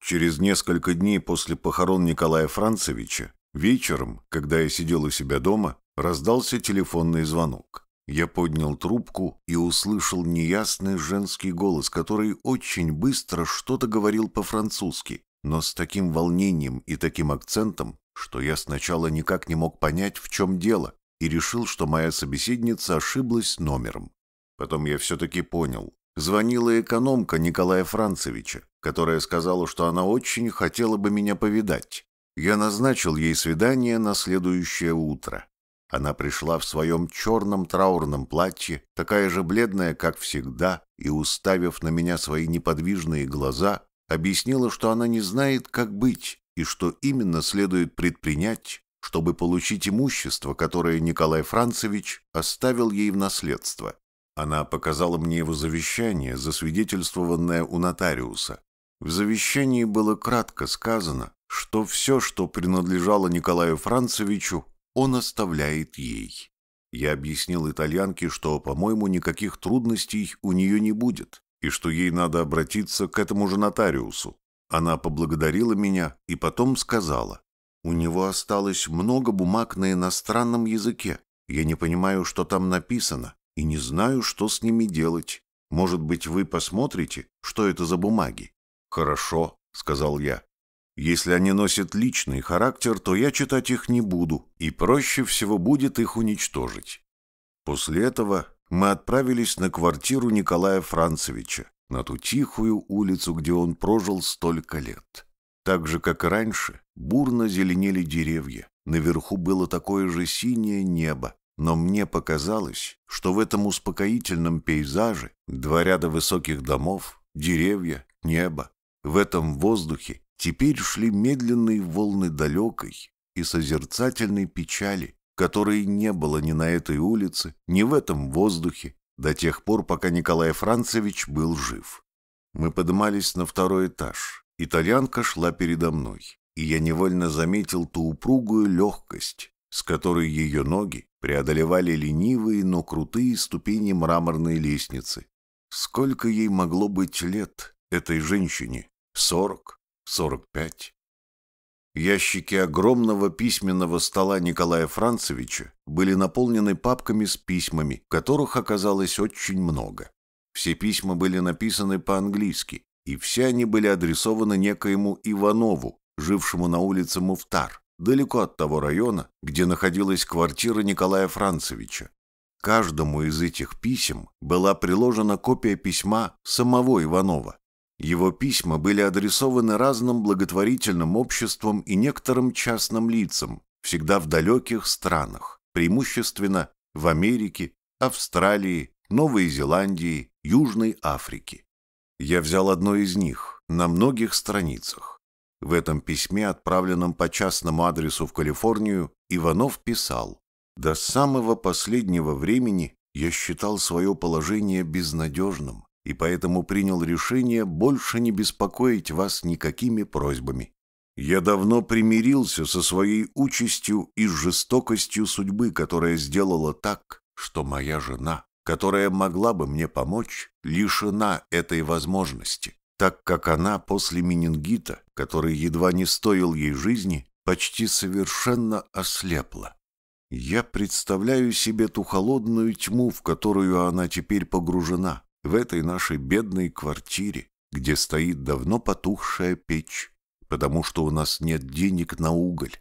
A: Через несколько дней после похорон Николая Францевича, вечером, когда я сидел у себя дома, раздался телефонный звонок. Я поднял трубку и услышал неясный женский голос, который очень быстро что-то говорил по-французски, но с таким волнением и таким акцентом, что я сначала никак не мог понять, в чем дело, и решил, что моя собеседница ошиблась номером. Потом я все-таки понял, Звонила экономка Николая Францевича, которая сказала, что она очень хотела бы меня повидать. Я назначил ей свидание на следующее утро. Она пришла в своем черном траурном платье, такая же бледная, как всегда, и, уставив на меня свои неподвижные глаза, объяснила, что она не знает, как быть и что именно следует предпринять, чтобы получить имущество, которое Николай Францевич оставил ей в наследство. Она показала мне его завещание, засвидетельствованное у нотариуса. В завещании было кратко сказано, что все, что принадлежало Николаю Францевичу, он оставляет ей. Я объяснил итальянке, что, по-моему, никаких трудностей у нее не будет, и что ей надо обратиться к этому же нотариусу. Она поблагодарила меня и потом сказала, «У него осталось много бумаг на иностранном языке. Я не понимаю, что там написано, и не знаю, что с ними делать. Может быть, вы посмотрите, что это за бумаги?» «Хорошо», — сказал я. «Если они носят личный характер, то я читать их не буду, и проще всего будет их уничтожить». После этого мы отправились на квартиру Николая Францевича, на ту тихую улицу, где он прожил столько лет. Так же, как и раньше, бурно зеленели деревья. Наверху было такое же синее небо, но мне показалось, что в этом успокоительном пейзаже два ряда высоких домов, деревья, небо, в этом воздухе теперь шли медленные волны далекой и созерцательной печали, которой не было ни на этой улице, ни в этом воздухе до тех пор, пока Николай Францевич был жив. Мы поднимались на второй этаж. Итальянка шла передо мной, и я невольно заметил ту упругую легкость, с которой ее ноги преодолевали ленивые, но крутые ступени мраморной лестницы. Сколько ей могло быть лет, этой женщине? Сорок? Сорок пять? Ящики огромного письменного стола Николая Францевича были наполнены папками с письмами, которых оказалось очень много. Все письма были написаны по-английски, и все они были адресованы некоему Иванову, жившему на улице Муфтар, далеко от того района, где находилась квартира Николая Францевича. Каждому из этих писем была приложена копия письма самого Иванова. Его письма были адресованы разным благотворительным обществам и некоторым частным лицам, всегда в далеких странах, преимущественно в Америке, Австралии, Новой Зеландии, Южной Африке. Я взял одно из них на многих страницах. В этом письме, отправленном по частному адресу в Калифорнию, Иванов писал «До самого последнего времени я считал свое положение безнадежным и поэтому принял решение больше не беспокоить вас никакими просьбами. Я давно примирился со своей участью и жестокостью судьбы, которая сделала так, что моя жена, которая могла бы мне помочь, лишена этой возможности так как она после менингита, который едва не стоил ей жизни, почти совершенно ослепла. Я представляю себе ту холодную тьму, в которую она теперь погружена, в этой нашей бедной квартире, где стоит давно потухшая печь, потому что у нас нет денег на уголь.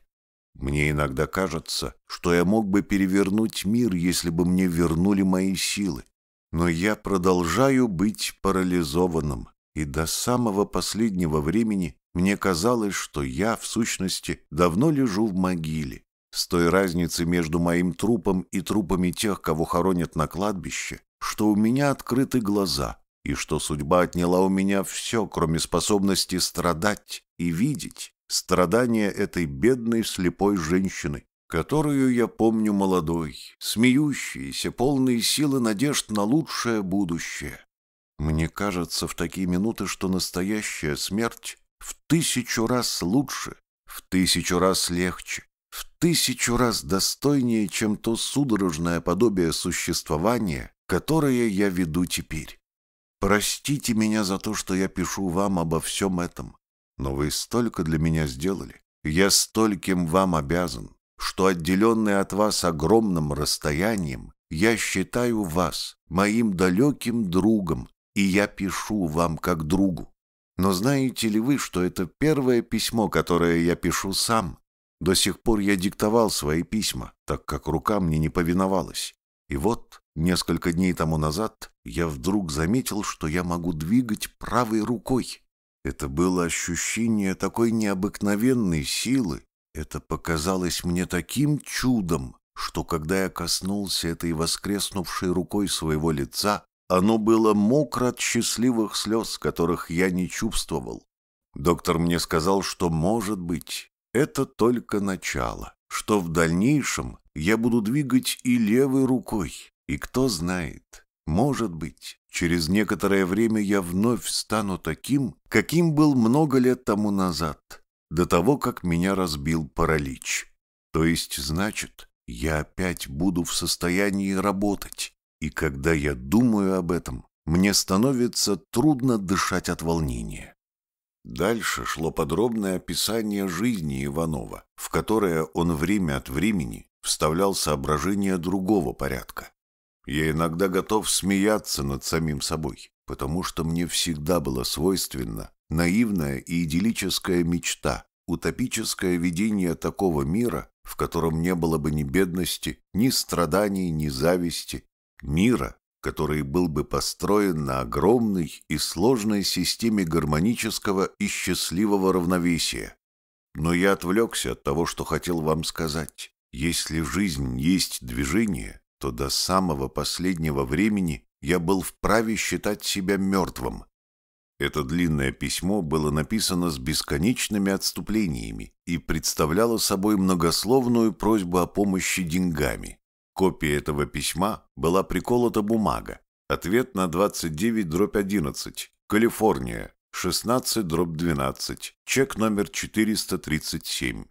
A: Мне иногда кажется, что я мог бы перевернуть мир, если бы мне вернули мои силы. Но я продолжаю быть парализованным, и до самого последнего времени мне казалось, что я, в сущности, давно лежу в могиле, с той разницей между моим трупом и трупами тех, кого хоронят на кладбище, что у меня открыты глаза, и что судьба отняла у меня все, кроме способности страдать и видеть страдания этой бедной слепой женщины, которую я помню молодой, смеющейся, полной силы надежд на лучшее будущее. Мне кажется в такие минуты, что настоящая смерть в тысячу раз лучше, в тысячу раз легче, в тысячу раз достойнее, чем то судорожное подобие существования, которое я веду теперь. Простите меня за то, что я пишу вам обо всем этом, но вы столько для меня сделали, я стольким вам обязан, что, отделенный от вас огромным расстоянием, я считаю вас моим далеким другом, и я пишу вам как другу. Но знаете ли вы, что это первое письмо, которое я пишу сам? До сих пор я диктовал свои письма, так как рука мне не повиновалась. И вот, несколько дней тому назад, я вдруг заметил, что я могу двигать правой рукой. Это было ощущение такой необыкновенной силы. Это показалось мне таким чудом, что когда я коснулся этой воскреснувшей рукой своего лица, оно было мокро от счастливых слез, которых я не чувствовал. Доктор мне сказал, что, может быть, это только начало, что в дальнейшем я буду двигать и левой рукой, и кто знает, может быть, через некоторое время я вновь стану таким, каким был много лет тому назад, до того, как меня разбил паралич. То есть, значит, я опять буду в состоянии работать, и когда я думаю об этом, мне становится трудно дышать от волнения. Дальше шло подробное описание жизни Иванова, в которое он время от времени вставлял соображения другого порядка. Я иногда готов смеяться над самим собой, потому что мне всегда было свойственно наивная и идиллическая мечта, утопическое видение такого мира, в котором не было бы ни бедности, ни страданий, ни зависти, мира, который был бы построен на огромной и сложной системе гармонического и счастливого равновесия. Но я отвлекся от того, что хотел вам сказать. Если жизнь есть движение, то до самого последнего времени я был вправе считать себя мертвым. Это длинное письмо было написано с бесконечными отступлениями и представляло собой многословную просьбу о помощи деньгами копии этого письма была приколота бумага. Ответ на 29-11, Калифорния, 16-12, чек номер 437.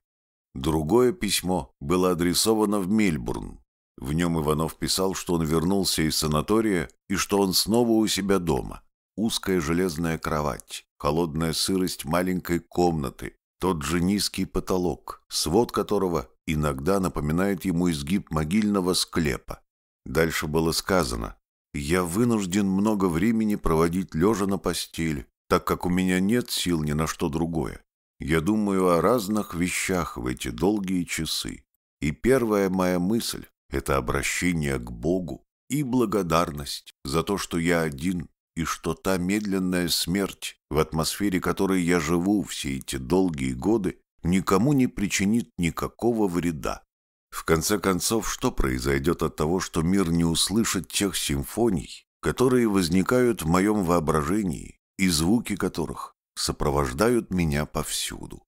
A: Другое письмо было адресовано в Мельбурн. В нем Иванов писал, что он вернулся из санатория и что он снова у себя дома. Узкая железная кровать, холодная сырость маленькой комнаты, тот же низкий потолок, свод которого иногда напоминает ему изгиб могильного склепа. Дальше было сказано, «Я вынужден много времени проводить лежа на постели, так как у меня нет сил ни на что другое. Я думаю о разных вещах в эти долгие часы. И первая моя мысль — это обращение к Богу и благодарность за то, что я один и что та медленная смерть, в атмосфере которой я живу все эти долгие годы, никому не причинит никакого вреда. В конце концов, что произойдет от того, что мир не услышит тех симфоний, которые возникают в моем воображении и звуки которых сопровождают меня повсюду?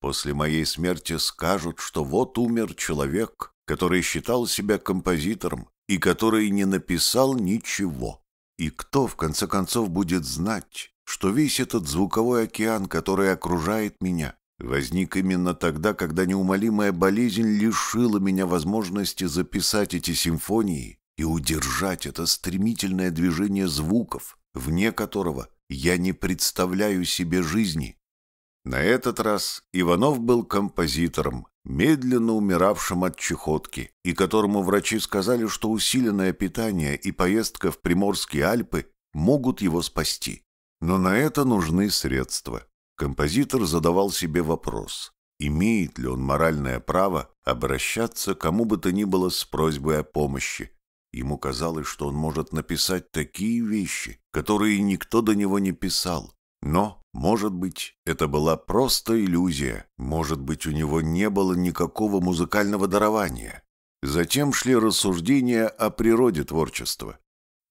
A: После моей смерти скажут, что вот умер человек, который считал себя композитором и который не написал ничего. И кто, в конце концов, будет знать, что весь этот звуковой океан, который окружает меня, возник именно тогда, когда неумолимая болезнь лишила меня возможности записать эти симфонии и удержать это стремительное движение звуков, вне которого я не представляю себе жизни. На этот раз Иванов был композитором, медленно умиравшим от чехотки, и которому врачи сказали, что усиленное питание и поездка в Приморские Альпы могут его спасти. Но на это нужны средства. Композитор задавал себе вопрос, имеет ли он моральное право обращаться кому бы то ни было с просьбой о помощи. Ему казалось, что он может написать такие вещи, которые никто до него не писал, но, может быть, это была просто иллюзия, может быть, у него не было никакого музыкального дарования. Затем шли рассуждения о природе творчества.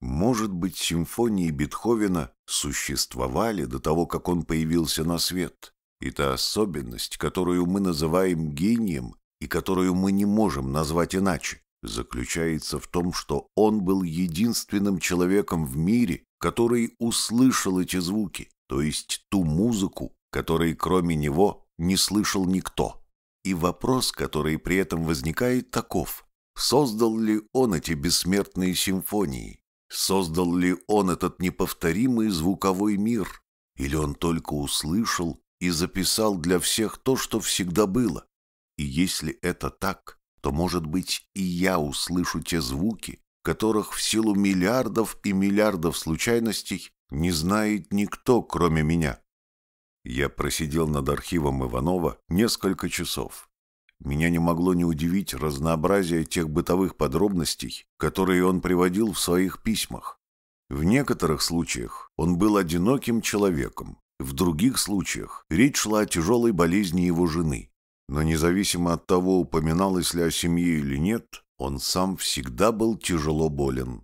A: Может быть, симфонии Бетховена существовали до того, как он появился на свет. И та особенность, которую мы называем гением и которую мы не можем назвать иначе, заключается в том, что он был единственным человеком в мире, который услышал эти звуки, то есть ту музыку, которой кроме него не слышал никто. И вопрос, который при этом возникает, таков. Создал ли он эти бессмертные симфонии? Создал ли он этот неповторимый звуковой мир? Или он только услышал и записал для всех то, что всегда было? И если это так, то, может быть, и я услышу те звуки, которых в силу миллиардов и миллиардов случайностей не знает никто, кроме меня. Я просидел над архивом Иванова несколько часов. Меня не могло не удивить разнообразие тех бытовых подробностей, которые он приводил в своих письмах. В некоторых случаях он был одиноким человеком, в других случаях речь шла о тяжелой болезни его жены. Но независимо от того, упоминалось ли о семье или нет, он сам всегда был тяжело болен.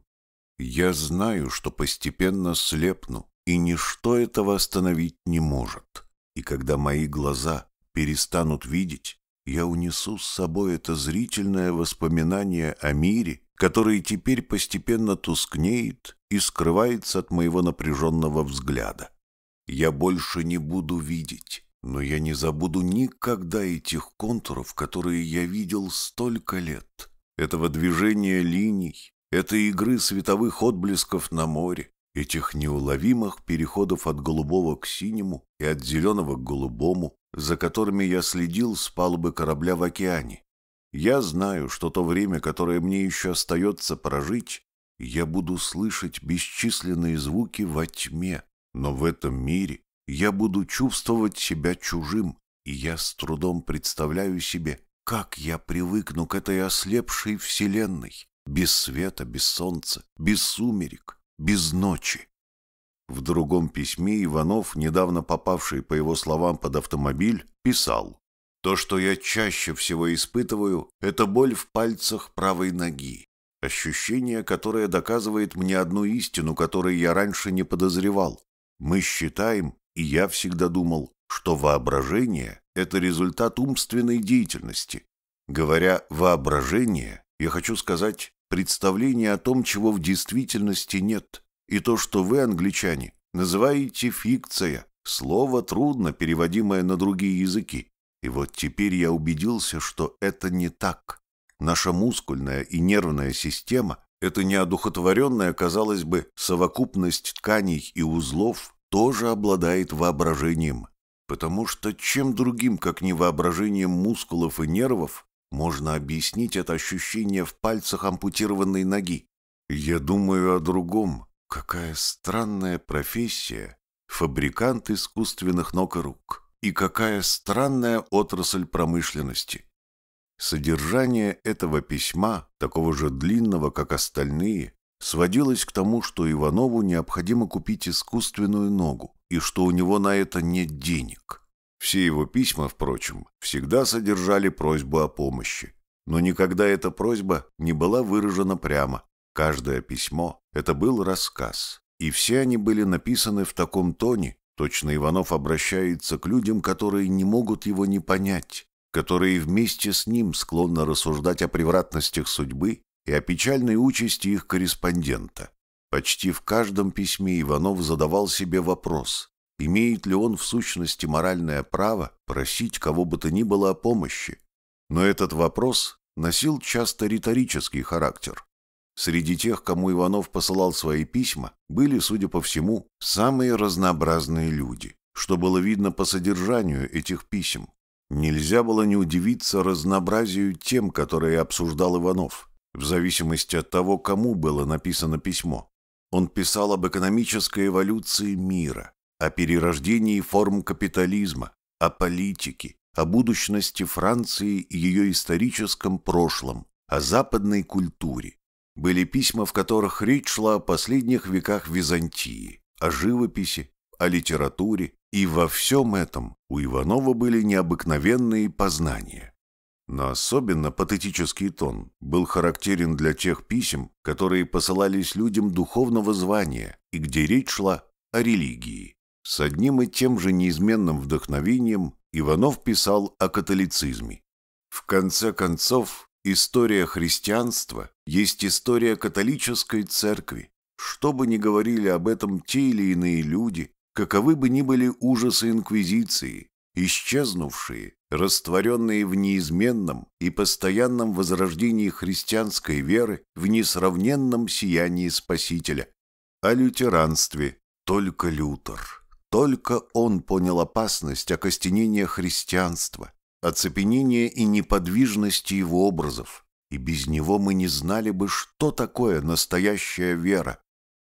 A: Я знаю, что постепенно слепну, и ничто этого остановить не может. И когда мои глаза перестанут видеть, я унесу с собой это зрительное воспоминание о мире, который теперь постепенно тускнеет и скрывается от моего напряженного взгляда. Я больше не буду видеть, но я не забуду никогда этих контуров, которые я видел столько лет. Этого движения линий, этой игры световых отблесков на море, этих неуловимых переходов от голубого к синему и от зеленого к голубому, за которыми я следил с палубы корабля в океане. Я знаю, что то время, которое мне еще остается прожить, я буду слышать бесчисленные звуки во тьме, но в этом мире я буду чувствовать себя чужим, и я с трудом представляю себе, как я привыкну к этой ослепшей вселенной без света, без солнца, без сумерек, без ночи. В другом письме Иванов, недавно попавший, по его словам, под автомобиль, писал «То, что я чаще всего испытываю, это боль в пальцах правой ноги, ощущение, которое доказывает мне одну истину, которой я раньше не подозревал. Мы считаем, и я всегда думал, что воображение – это результат умственной деятельности. Говоря «воображение», я хочу сказать представление о том, чего в действительности нет, и то, что вы, англичане, называете фикция, слово трудно переводимое на другие языки. И вот теперь я убедился, что это не так. Наша мускульная и нервная система – это неодухотворенная, казалось бы, совокупность тканей и узлов тоже обладает воображением. Потому что чем другим, как не воображением мускулов и нервов, можно объяснить это ощущение в пальцах ампутированной ноги. Я думаю о другом. Какая странная профессия. Фабрикант искусственных ног и рук. И какая странная отрасль промышленности. Содержание этого письма, такого же длинного, как остальные, сводилось к тому, что Иванову необходимо купить искусственную ногу и что у него на это нет денег. Все его письма, впрочем, всегда содержали просьбу о помощи. Но никогда эта просьба не была выражена прямо. Каждое письмо – это был рассказ. И все они были написаны в таком тоне, точно Иванов обращается к людям, которые не могут его не понять, которые вместе с ним склонны рассуждать о превратностях судьбы и о печальной участи их корреспондента. Почти в каждом письме Иванов задавал себе вопрос, Имеет ли он в сущности моральное право просить кого бы то ни было о помощи? Но этот вопрос носил часто риторический характер. Среди тех, кому Иванов посылал свои письма, были, судя по всему, самые разнообразные люди, что было видно по содержанию этих писем. Нельзя было не удивиться разнообразию тем, которые обсуждал Иванов, в зависимости от того, кому было написано письмо. Он писал об экономической эволюции мира, о перерождении форм капитализма, о политике, о будущности Франции и ее историческом прошлом, о западной культуре. Были письма, в которых речь шла о последних веках Византии, о живописи, о литературе, и во всем этом у Иванова были необыкновенные познания. Но особенно патетический тон был характерен для тех писем, которые посылались людям духовного звания и где речь шла о религии. С одним и тем же неизменным вдохновением Иванов писал о католицизме. В конце концов, история христианства есть история католической церкви. Что бы ни говорили об этом те или иные люди, каковы бы ни были ужасы инквизиции, исчезнувшие, растворенные в неизменном и постоянном возрождении христианской веры в несравненном сиянии Спасителя. О лютеранстве только Лютер. Только он понял опасность окостенения христианства, оцепенения и неподвижности его образов, и без него мы не знали бы, что такое настоящая вера.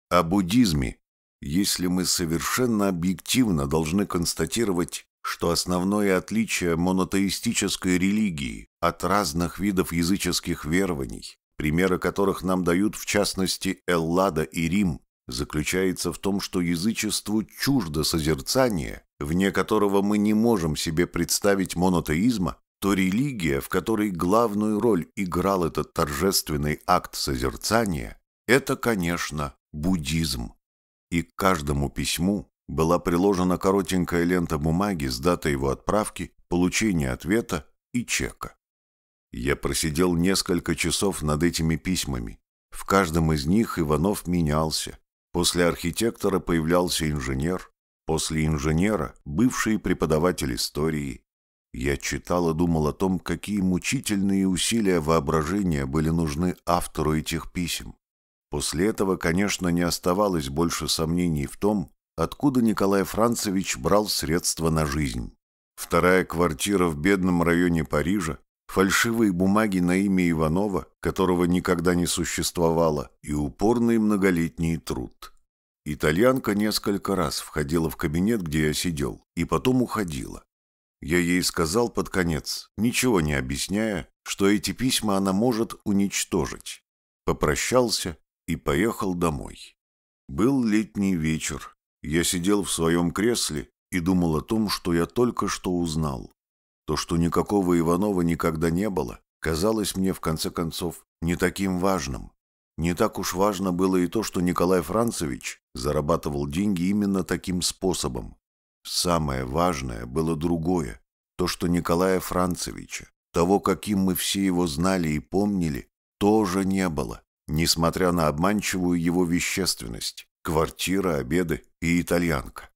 A: О буддизме, если мы совершенно объективно должны констатировать, что основное отличие монотеистической религии от разных видов языческих верований, примеры которых нам дают в частности Эллада и Рим, заключается в том, что язычеству чуждо созерцание, вне которого мы не можем себе представить монотеизма, то религия, в которой главную роль играл этот торжественный акт созерцания, это, конечно, буддизм. И к каждому письму была приложена коротенькая лента бумаги с датой его отправки, получения ответа и чека. Я просидел несколько часов над этими письмами. В каждом из них Иванов менялся, После архитектора появлялся инженер, после инженера – бывший преподаватель истории. Я читал и думал о том, какие мучительные усилия воображения были нужны автору этих писем. После этого, конечно, не оставалось больше сомнений в том, откуда Николай Францевич брал средства на жизнь. Вторая квартира в бедном районе Парижа фальшивые бумаги на имя Иванова, которого никогда не существовало, и упорный многолетний труд. Итальянка несколько раз входила в кабинет, где я сидел, и потом уходила. Я ей сказал под конец, ничего не объясняя, что эти письма она может уничтожить. Попрощался и поехал домой. Был летний вечер. Я сидел в своем кресле и думал о том, что я только что узнал. То, что никакого Иванова никогда не было, казалось мне, в конце концов, не таким важным. Не так уж важно было и то, что Николай Францевич зарабатывал деньги именно таким способом. Самое важное было другое. То, что Николая Францевича, того, каким мы все его знали и помнили, тоже не было, несмотря на обманчивую его вещественность, квартира, обеды и итальянка.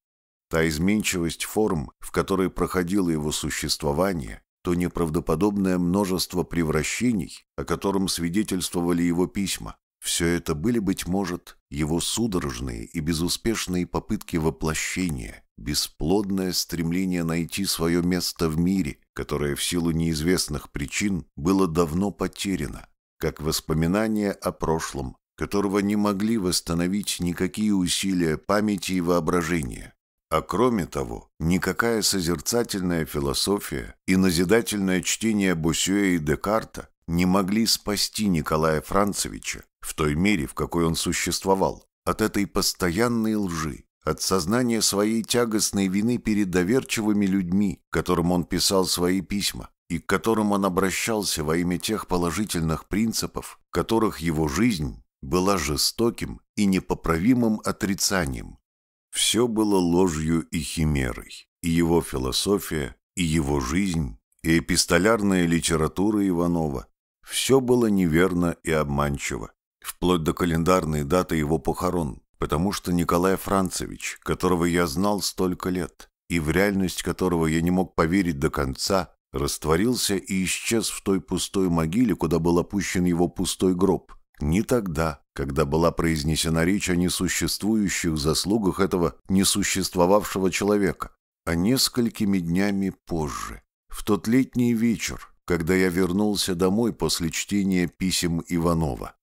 A: Та изменчивость форм, в которой проходило его существование, то неправдоподобное множество превращений, о котором свидетельствовали его письма, все это были, быть может, его судорожные и безуспешные попытки воплощения, бесплодное стремление найти свое место в мире, которое в силу неизвестных причин было давно потеряно, как воспоминание о прошлом, которого не могли восстановить никакие усилия памяти и воображения. А кроме того, никакая созерцательная философия и назидательное чтение Бусюэ и Декарта не могли спасти Николая Францевича в той мере, в какой он существовал, от этой постоянной лжи, от сознания своей тягостной вины перед доверчивыми людьми, которым он писал свои письма, и к которым он обращался во имя тех положительных принципов, которых его жизнь была жестоким и непоправимым отрицанием, все было ложью и химерой, и его философия, и его жизнь, и эпистолярная литература Иванова. Все было неверно и обманчиво, вплоть до календарной даты его похорон, потому что Николай Францевич, которого я знал столько лет, и в реальность которого я не мог поверить до конца, растворился и исчез в той пустой могиле, куда был опущен его пустой гроб. Ни тогда, когда была произнесена речь о несуществующих заслугах этого несуществовавшего человека, а несколькими днями позже, в тот летний вечер, когда я вернулся домой после чтения писем Иванова.